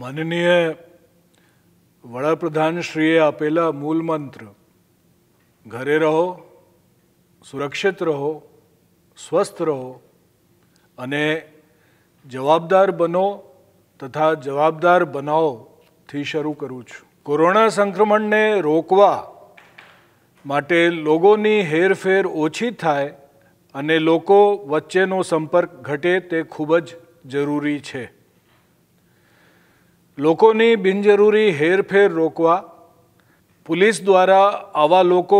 માનનીય વડાપ્રધાનશ્રીએ આપેલા મૂલ મંત્ર ઘરે રહો સુરક્ષિત રહો સ્વસ્થ રહો અને જવાબદાર બનો તથા જવાબદાર બનાવોથી શરૂ કરું છું કોરોના સંક્રમણને રોકવા માટે લોકોની હેરફેર ઓછી થાય અને લોકો વચ્ચેનો સંપર્ક ઘટે તે ખૂબ જ જરૂરી છે લોકોની બિનજરૂરી હેરફેર રોકવા પોલીસ દ્વારા આવા લોકો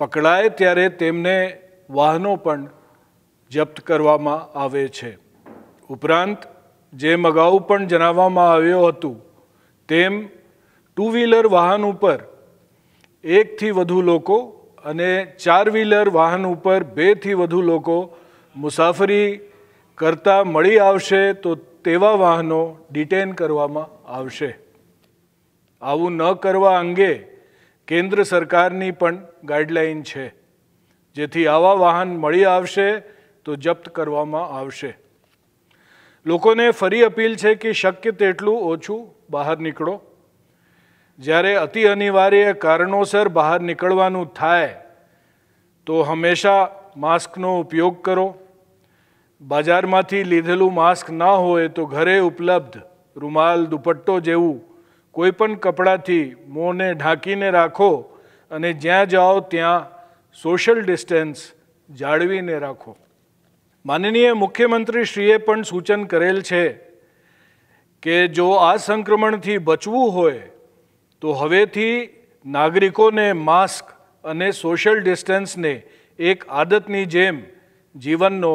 પકડાય ત્યારે તેમને વાહનો પણ જપ્ત કરવામાં આવે છે ઉપરાંત જેમ અગાઉ પણ જણાવવામાં આવ્યું હતું તેમ ટુ વ્હીલર વાહન ઉપર એકથી વધુ લોકો અને ચાર વ્હીલર વાહન ઉપર બેથી વધુ લોકો મુસાફરી કરતા મળી આવશે તો તેવા વાહનો ડિટેન કરવામાં આવશે આવું ન કરવા અંગે કેન્દ્ર સરકારની પણ ગાઈડલાઈન છે જેથી આવા વાહન મળી આવશે તો જપ્ત કરવામાં આવશે લોકોને ફરી અપીલ છે કે શક્ય તેટલું ઓછું બહાર નીકળો જ્યારે અતિ અનિવાર્ય કારણોસર બહાર નીકળવાનું થાય તો હંમેશા માસ્કનો ઉપયોગ કરો બજારમાંથી લીધેલું માસ્ક ના હોય તો ઘરે ઉપલબ્ધ રૂમાલ દુપટ્ટો જેવું કોઈ પણ કપડાથી મોંને ઢાંકીને રાખો અને જ્યાં જાઓ ત્યાં સોશિયલ ડિસ્ટન્સ જાળવીને રાખો માનનીય મુખ્યમંત્રીશ્રીએ પણ સૂચન કરેલ છે કે જો આ સંક્રમણથી બચવું હોય તો હવેથી નાગરિકોને માસ્ક અને સોશિયલ ડિસ્ટન્સને એક આદતની જેમ જીવનનો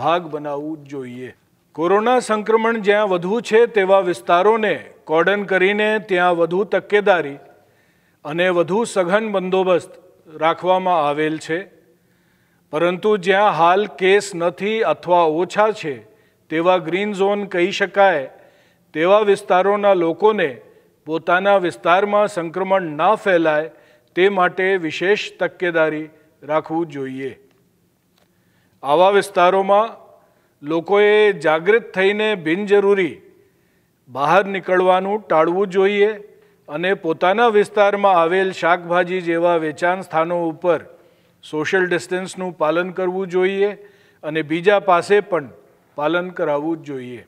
ભાગ બનાવવું જોઈએ કોરોના સંક્રમણ જ્યાં વધુ છે તેવા વિસ્તારોને કોર્ડન કરીને ત્યાં વધુ તકેદારી અને વધુ સઘન બંદોબસ્ત રાખવામાં આવેલ છે પરંતુ જ્યાં હાલ કેસ નથી અથવા ઓછા છે તેવા ગ્રીન ઝોન કહી શકાય તેવા વિસ્તારોના લોકોને પોતાના વિસ્તારમાં સંક્રમણ ના ફેલાય તે માટે વિશેષ તકેદારી રાખવું જોઈએ આવા વિસ્તારોમાં લોકોએ જાગૃત થઈને બિનજરૂરી બહાર નીકળવાનું ટાળવું જોઈએ અને પોતાના વિસ્તારમાં આવેલ શાકભાજી જેવા વેચાણ સ્થાનો ઉપર સોશિયલ ડિસ્ટન્સનું પાલન કરવું જોઈએ અને બીજા પાસે પણ પાલન કરાવવું જોઈએ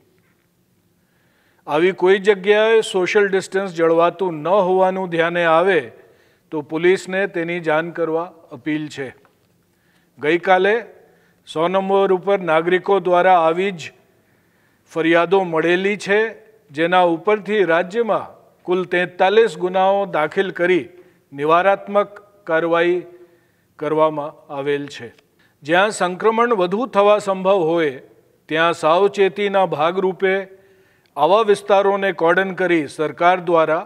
આવી કોઈ જગ્યાએ સોશિયલ ડિસ્ટન્સ જળવાતું ન હોવાનું ધ્યાને આવે તો પોલીસને તેની જાણ કરવા અપીલ છે ગઈકાલે સો નંબર ઉપર નાગરિકો દ્વારા આવી જ ફરિયાદો મળેલી છે જેના ઉપરથી રાજ્યમાં કુલ તેતાલીસ ગુનાઓ દાખલ કરી નિવારાત્મક કાર્યવાહી કરવામાં આવેલ છે જ્યાં સંક્રમણ વધુ થવા સંભવ હોય ત્યાં સાવચેતીના ભાગરૂપે આવા વિસ્તારોને કોર્ડન કરી સરકાર દ્વારા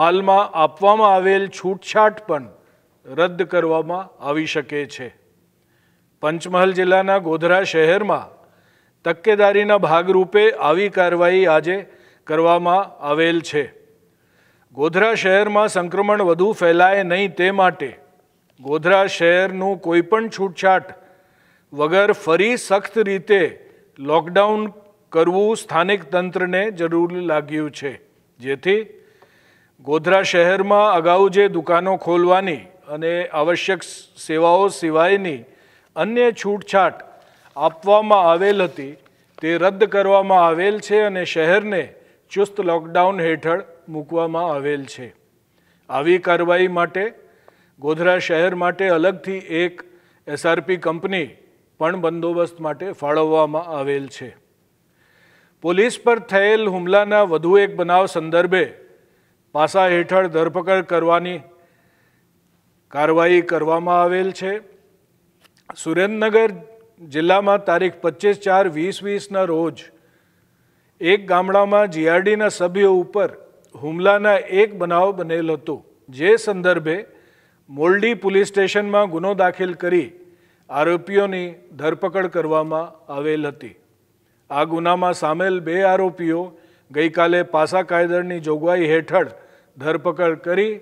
હાલમાં આપવામાં આવેલ છૂટછાટ પણ રદ કરવામાં આવી શકે છે પંચમહાલ જિલ્લાના ગોધરા શહેરમાં તકેદારીના ભાગરૂપે આવી કાર્યવાહી આજે કરવામાં આવેલ છે ગોધરા શહેરમાં સંક્રમણ વધુ ફેલાય નહીં તે માટે ગોધરા શહેરનું કોઈપણ છૂટછાટ વગર ફરી સખ્ત રીતે લોકડાઉન કરવું સ્થાનિક તંત્રને જરૂર લાગ્યું છે જેથી ગોધરા શહેરમાં અગાઉ જે દુકાનો ખોલવાની અને આવશ્યક સેવાઓ સિવાયની અન્ય છૂટછાટ આપવામાં આવેલ હતી તે રદ કરવામાં આવેલ છે અને શહેરને ચુસ્ત લોકડાઉન હેઠળ મૂકવામાં આવેલ છે આવી કાર્યવાહી માટે ગોધરા શહેર માટે અલગથી એક એસઆરપી કંપની પણ બંદોબસ્ત માટે ફાળવવામાં આવેલ છે પોલીસ પર થયેલ હુમલાના વધુ એક બનાવ સંદર્ભે પાસા હેઠળ ધરપકડ કરવાની કાર્યવાહી કરવામાં આવેલ છે સુરેન્દ્રનગર જિલ્લામાં તારીખ પચીસ ચાર વીસ વીસના રોજ એક ગામડામાં જીઆરડીના સભ્યો ઉપર હુમલાના એક બનાવ બનેલ હતો જે સંદર્ભે મોલડી પોલીસ સ્ટેશનમાં ગુનો દાખલ કરી આરોપીઓની ધરપકડ કરવામાં આવેલ હતી આ ગુનામાં સામેલ બે આરોપીઓ ગઈકાલે પાસા કાયદાની જોગવાઈ હેઠળ ધરપકડ કરી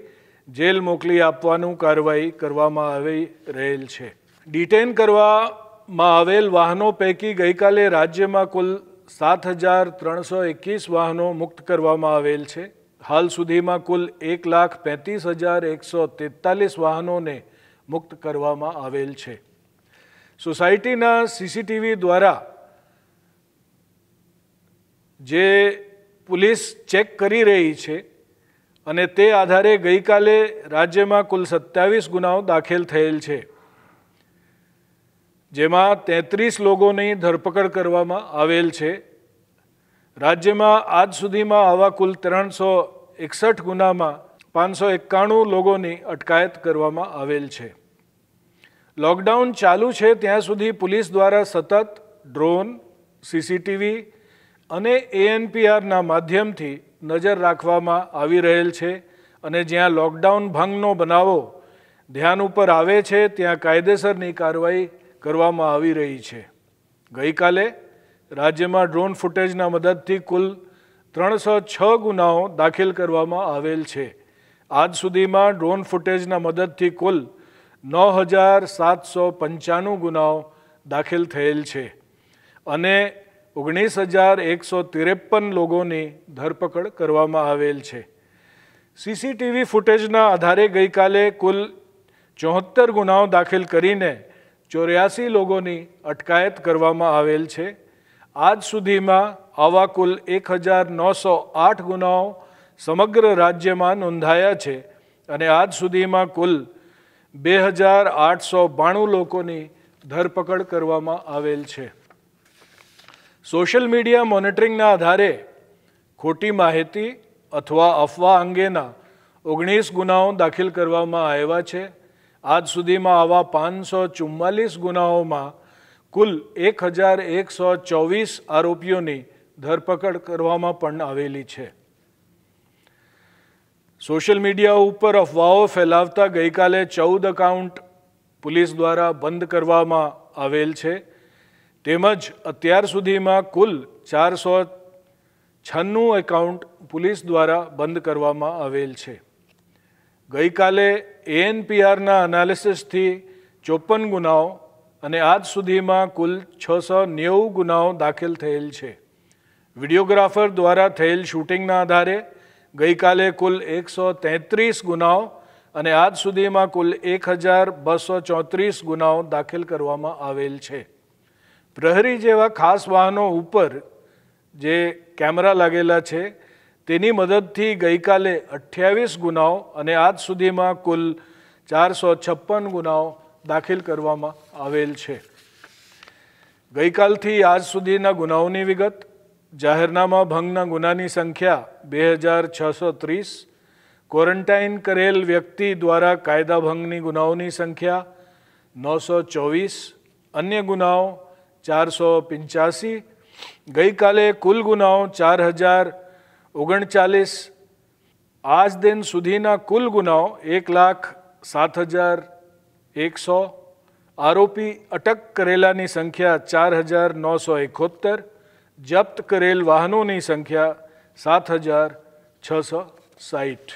જેલ મોકલી આપવાનું કાર્યવાહી કરવામાં આવી રહેલ છે ડિટેન કરવામાં આવેલ વાહનો પૈકી ગઈકાલે રાજ્યમાં કુલ સાત હજાર ત્રણસો એકવીસ વાહનો મુક્ત કરવામાં આવેલ છે હાલ સુધીમાં કુલ એક લાખ પેંત્રીસ હજાર એકસો તેતાલીસ વાહનોને મુક્ત કરવામાં આવેલ છે સોસાયટીના સીસીટીવી દ્વારા જે પોલીસ ચેક કરી રહી છે અને તે આધારે ગઈકાલે રાજ્યમાં કુલ સત્યાવીસ ગુનાઓ દાખલ થયેલ છે જેમાં તેત્રીસ લોકોની ધરપકડ કરવામાં આવેલ છે રાજ્યમાં આજ સુધીમાં આવા કુલ ત્રણસો એકસઠ ગુનામાં પાંચસો એકાણું લોકોની અટકાયત કરવામાં આવેલ છે લોકડાઉન ચાલુ છે ત્યાં સુધી પોલીસ દ્વારા સતત ડ્રોન સીસીટીવી અને એએનપીઆરના માધ્યમથી નજર રાખવામાં આવી રહેલ છે અને જ્યાં લોકડાઉન ભંગનો બનાવો ધ્યાન ઉપર આવે છે ત્યાં કાયદેસરની કાર્યવાહી કરવામાં આવી રહી છે ગઈકાલે રાજ્યમાં ડ્રોન ફૂટેજના મદદથી કુલ ત્રણસો છ ગુનાઓ દાખલ કરવામાં આવેલ છે આજ સુધીમાં ડ્રોન ફૂટેજના મદદથી કુલ નવ હજાર સાતસો પંચાણું ગુનાઓ દાખલ થયેલ છે અને ઓગણીસ હજાર એકસો ત્રેપન લોકોની ધરપકડ કરવામાં આવેલ છે સીસીટીવી ફૂટેજના આધારે ગઈકાલે કુલ ચોહત્તર ગુનાઓ દાખલ કરીને ચોર્યાસી લોકોની અટકાયત કરવામાં આવેલ છે આજ સુધીમાં આવા કુલ એક હજાર નવસો આઠ ગુનાઓ સમગ્ર રાજ્યમાં નોંધાયા છે અને આજ સુધીમાં કુલ બે હજાર આઠસો બાણું લોકોની ધરપકડ કરવામાં આવેલ છે સોશિયલ મીડિયા મોનિટરિંગના આધારે ખોટી માહિતી અથવા અફવા અંગેના ઓગણીસ ગુનાઓ દાખલ કરવામાં આવ્યા છે આજ સુધીમાં આવા પાંચસો ચુમ્માલીસ ગુનાઓમાં કુલ એક હજાર એકસો ચોવીસ આરોપીઓની ધરપકડ કરવામાં પણ આવેલી છે સોશિયલ મીડિયા ઉપર અફવાઓ ફેલાવતા ગઈકાલે ચૌદ એકાઉન્ટ પોલીસ દ્વારા બંધ કરવામાં આવેલ છે તેમજ અત્યાર સુધીમાં કુલ ચારસો છન્નું એકાઉન્ટ પોલીસ દ્વારા બંધ કરવામાં આવેલ છે ગઈકાલે એએનપીઆરના એનાલિસિસથી ચોપન ગુનાઓ અને આજ સુધીમાં કુલ છસો નેવું ગુનાઓ દાખલ થયેલ છે વિડીયોગ્રાફર દ્વારા થયેલ શૂટિંગના આધારે ગઈકાલે કુલ એકસો તેત્રીસ ગુનાઓ અને આજ સુધીમાં કુલ એક હજાર બસો ચોત્રીસ ગુનાઓ દાખલ કરવામાં આવેલ છે પ્રહરી જેવા ખાસ વાહનો ઉપર જે કેમેરા લાગેલા છે તેની મદદથી ગઈકાલે અઠ્યાવીસ ગુનાઓ અને આજ સુધીમાં કુલ ચારસો છપ્પન ગુનાઓ દાખલ કરવામાં આવેલ છે ગઈકાલથી આજ સુધીના ગુનાઓની વિગત જાહેરનામા ભંગના ગુનાની સંખ્યા બે હજાર છસો ત્રીસ ક્વોરન્ટાઇન કરેલ વ્યક્તિ દ્વારા કાયદા ભંગની ગુનાઓની સંખ્યા નવસો ચોવીસ અન્ય ગુનાઓ ચારસો પંચ્યાસી ગઈકાલે કુલ ગુનાઓ ચાર હજાર ઓગણચાલીસ આજ દિન સુધીના કુલ ગુનાઓ એક લાખ સાત હજાર એકસો આરોપી અટક કરેલાની સંખ્યા ચાર હજાર નવસો એકોતેર જપ્ત કરેલ વાહનોની સંખ્યા સાત હજાર છસો સાઠ